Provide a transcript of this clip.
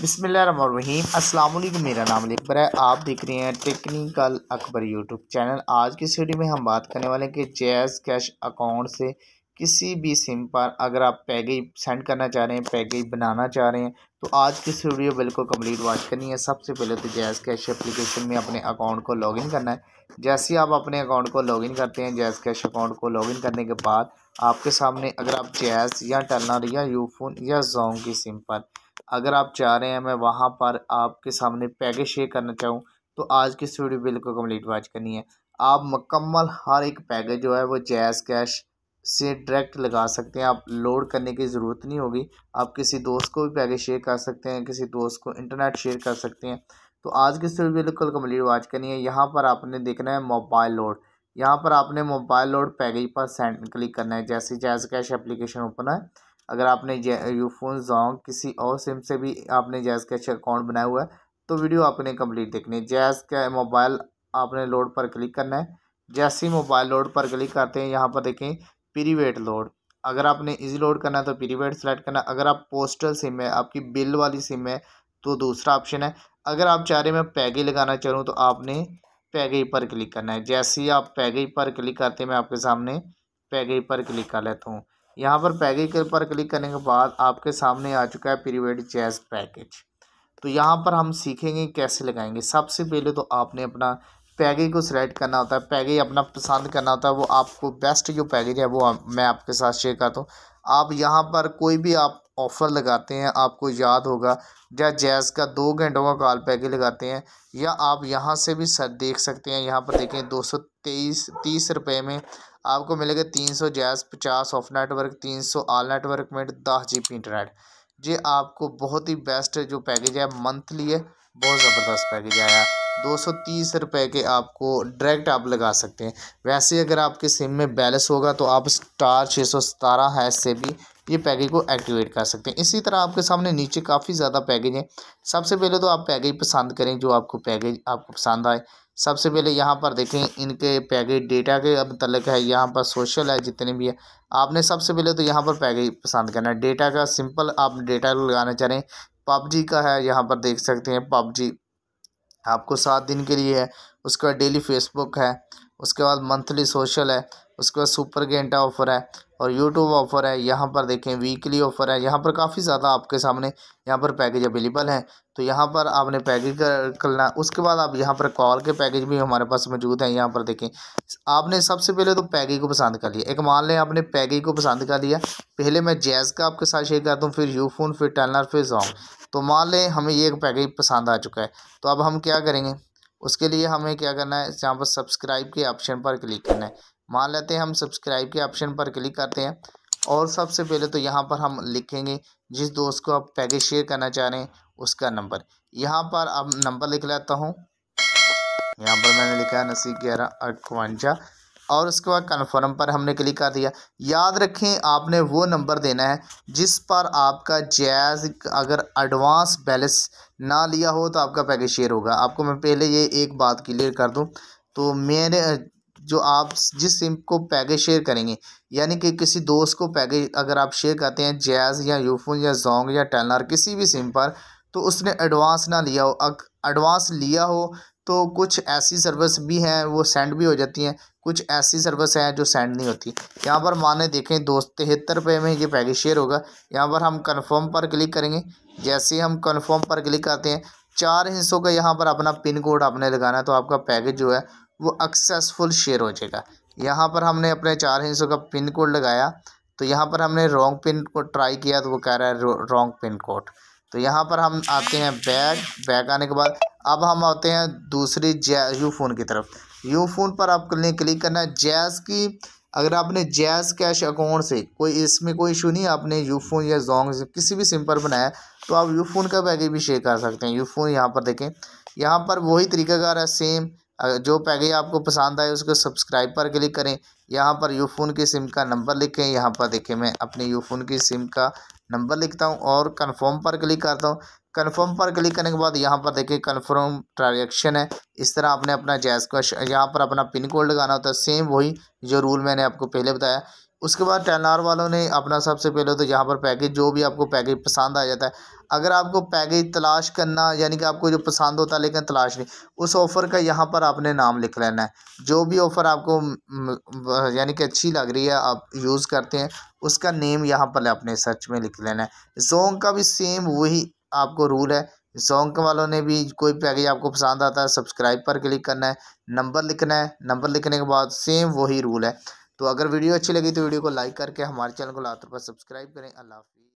बिसमीम अल्लाम मेरा नाम अकबर है आप देख रहे हैं टेक्निकल अकबर यूट्यूब चैनल आज की इस वीडियो में हम बात करने वाले हैं कि जैज़ कैश अकाउंट से किसी भी सिम पर अगर आप पैकेज सेंड करना चाह रहे हैं पैकेज बनाना चाह रहे हैं तो आज की इस वीडियो बिल्कुल कंप्लीट वॉच करनी है सबसे पहले तो जैज़ कैश एप्लीकेशन में अपने अकाउंट को लॉगिन करना है जैसे ही आप अपने अकाउंट को लॉगिन करते हैं जैज़ कैश अकाउंट को लॉगिन करने के बाद आपके सामने अगर आप जैज़ या टर्नर या यूफोन या जोंग की सिम पर अगर आप चाह रहे हैं मैं वहाँ पर आपके सामने पैकेज शेयर करना चाहूँ तो आज की इस वीडियो बिल्कुल कम्प्लीट वॉच करनी है आप मकम्मल हर एक पैकेज जो है वो जैस कैश से डायरेक्ट लगा सकते हैं आप लोड करने की ज़रूरत नहीं होगी आप किसी दोस्त को भी पैकेज शेयर कर सकते हैं किसी दोस्त को इंटरनेट शेयर कर सकते हैं तो आज की स्टोरी बिल्कुल कम्प्लीट वॉच करनी है यहाँ पर आपने देखना है मोबाइल लोड यहाँ पर आपने मोबाइल लोड पैकेज पर सेंड क्लिक करना है जैसे जैस कैश एप्लीकेशन ओपन है अगर आपने यूफोन जॉन्ग किसी और सिम से भी आपने जैज़ कैश अकाउंट बनाया हुआ है तो वीडियो आपने कंप्लीट देखनी है जैज़ का मोबाइल आपने लोड पर क्लिक करना है जैसे ही मोबाइल लोड पर क्लिक करते हैं यहाँ पर देखें प्रीवेट लोड अगर आपने इजी लोड करना है तो प्रीवेट सेलेक्ट करना अगर आप पोस्टल सिम है आपकी बिल वाली सिम है तो दूसरा ऑप्शन है अगर आप चाह रहे मैं पैगे लगाना चाहूँ तो आपने पैगे पर क्लिक करना है जैसे ही आप पैगे पर क्लिक करते हैं मैं आपके सामने पैगे पर क्लिक कर लेता हूँ यहाँ पर पैकेज के पर क्लिक करने के बाद आपके सामने आ चुका है प्रीवेड जैज पैकेज तो यहाँ पर हम सीखेंगे कैसे लगाएंगे सबसे पहले तो आपने अपना पैकेज को सिलेक्ट करना होता है पैकेज अपना पसंद करना होता है वो आपको बेस्ट जो पैकेज है वो मैं आपके साथ शेयर करता हूँ आप यहाँ पर कोई भी आप ऑफ़र लगाते हैं आपको याद होगा या जैज़ का दो घंटों का कॉल पैकेज लगाते हैं या आप यहाँ से भी सर देख सकते हैं यहाँ पर देखें दो सौ तेईस तीस रुपये में आपको मिलेगा तीन सौ जैज़ पचास ऑफ नेटवर्क तीन सौ आल नेटवर्क में दस जी पी इंटरनेट ये आपको बहुत ही बेस्ट जो पैकेज है मंथली है बहुत ज़बरदस्त पैकेज आया दो सौ तीस के आपको डायरेक्ट आप लगा सकते हैं वैसे अगर आपके सिम में बैलेंस होगा तो आप स्टार छः सौ सतारह है से भी ये पैकेज को एक्टिवेट कर सकते हैं इसी तरह आपके सामने नीचे काफ़ी ज़्यादा पैकेज हैं सबसे पहले तो आप पैकेज पसंद करें जो आपको पैकेज आपको पसंद आए सबसे पहले यहाँ पर देखें इनके पैकेज डेटा के मतलब है यहाँ पर सोशल है जितने भी है आपने सबसे पहले तो यहाँ पर पैकेज पसंद करना है डेटा का सिंपल आप डेटा लगाना चाह रहे हैं पबजी का है यहाँ पर देख सकते हैं पबजी आपको सात दिन के लिए है उसके बाद डेली फेसबुक है उसके बाद मंथली सोशल है उसके बाद सुपर गेंटा ऑफ़र है और यूट्यूब ऑफ़र है यहाँ पर देखें वीकली ऑफ़र है यहाँ पर काफ़ी ज़्यादा आपके सामने यहाँ पर पैकेज अवेलेबल हैं तो यहाँ पर आपने पैकेज करना उसके बाद आप यहाँ पर कॉल के पैकेज भी हमारे पास मौजूद हैं यहाँ पर देखें आपने सबसे पहले तो पैकेज को पसंद कर लिया एक मान लें आपने पैकेज को पसंद कर लिया पहले मैं जैज़ का आपके साथ शेयर करता हूँ फिर यूफोन फिर टेलर फिर जॉन्ग तो मान लें हमें ये एक पैकेज पसंद आ चुका है तो अब हम क्या करेंगे उसके लिए हमें क्या करना है यहाँ पर सब्सक्राइब के ऑप्शन पर क्लिक करना है मान लेते हैं हम सब्सक्राइब के ऑप्शन पर क्लिक करते हैं और सबसे पहले तो यहाँ पर हम लिखेंगे जिस दोस्त को आप पैकेज शेयर करना चाह रहे हैं उसका नंबर यहाँ पर अब नंबर लिख लेता हूँ यहाँ पर मैंने लिखा है नसी ग्यारह अठवंजा और उसके बाद कन्फर्म पर हमने क्लिक कर दिया याद रखें आपने वो नंबर देना है जिस पर आपका जैज़ अगर एडवांस बैलेंस ना लिया हो तो आपका पैकेज शेयर होगा आपको मैं पहले ये एक बात क्लियर कर दूँ तो मेरे जो आप जिस सिम को पैकेज शेयर करेंगे यानी कि किसी दोस्त को पैकेज अगर आप शेयर करते हैं जैज़ या यूफोन या जोंग या टेलनर किसी भी सिम पर तो उसने एडवांस ना लिया हो एडवांस लिया हो तो कुछ ऐसी सर्विस भी हैं वो सेंड भी हो जाती हैं कुछ ऐसी सर्विस हैं जो सेंड नहीं होती यहाँ पर माने देखें दोस्त तिहत्तर रुपये में ये पैकेज शेयर होगा यहाँ पर हम कन्फर्म पर क्लिक करेंगे जैसे ही हम कन्फर्म पर क्लिक करते हैं चार हिस्सों का यहाँ पर अपना पिन कोड आपने लगाना है तो आपका पैकेज जो है वो एक्सेसफुल शेयर हो जाएगा यहाँ पर हमने अपने चार हिस्सों का पिन कोड लगाया तो यहाँ पर हमने रॉन्ग पिन कोड ट्राई किया तो वो कह रहा है रॉन्ग पिन कोड तो यहाँ पर हम आते हैं बैग बैग आने के बाद अब हम आते हैं दूसरी जै यू फ़ोन की तरफ यू फ़ोन पर आपने क्लिक करना है जैज़ की अगर आपने जैज़ कैश अकाउंट से कोई इसमें कोई इशू नहीं आपने यू फ़ोन या जोंग किसी भी सिम पर बनाया तो आप यू फ़ोन का बैग भी शेयर कर सकते हैं यू फ़ोन यहाँ पर देखें यहाँ पर वही तरीकाकार है सेम जो पैकेज आपको पसंद आए उसको सब्सक्राइब पर क्लिक करें यहाँ पर यूफ़ोन की सिम का नंबर लिखें यहाँ पर देखें मैं अपने यूफ़ोन की सिम का नंबर लिखता हूँ और कन्फर्म पर क्लिक करता हूँ कन्फर्म पर क्लिक करने के बाद यहाँ पर देखिए कन्फर्म ट्रांजेक्शन है इस तरह आपने अपना जैस का यहाँ पर अपना पिन कोड लगाना होता है सेम वही जो रूल मैंने आपको पहले बताया उसके बाद टेनार वालों ने अपना सबसे पहले तो यहाँ पर पैकेज जो भी आपको पैकेज पसंद आ जाता है अगर आपको पैकेज तलाश करना यानी कि आपको जो पसंद होता है लेकिन तलाश नहीं उस ऑफ़र का यहाँ पर आपने नाम लिख लेना है जो भी ऑफ़र आपको यानी कि अच्छी लग रही है आप यूज़ करते हैं उसका नेम यहाँ पर अपने सर्च में लिख लेना है जोंग का भी सेम वही आपको रूल है जोंग वालों ने भी कोई पैकेज आपको पसंद आता है सब्सक्राइब पर क्लिक करना है नंबर लिखना है नंबर लिखने के बाद सेम वही रूल है तो अगर वीडियो अच्छी लगी तो वीडियो को लाइक करके हमारे चैनल को लातर पर सब्सक्राइब करें अल्लाह हाफिज़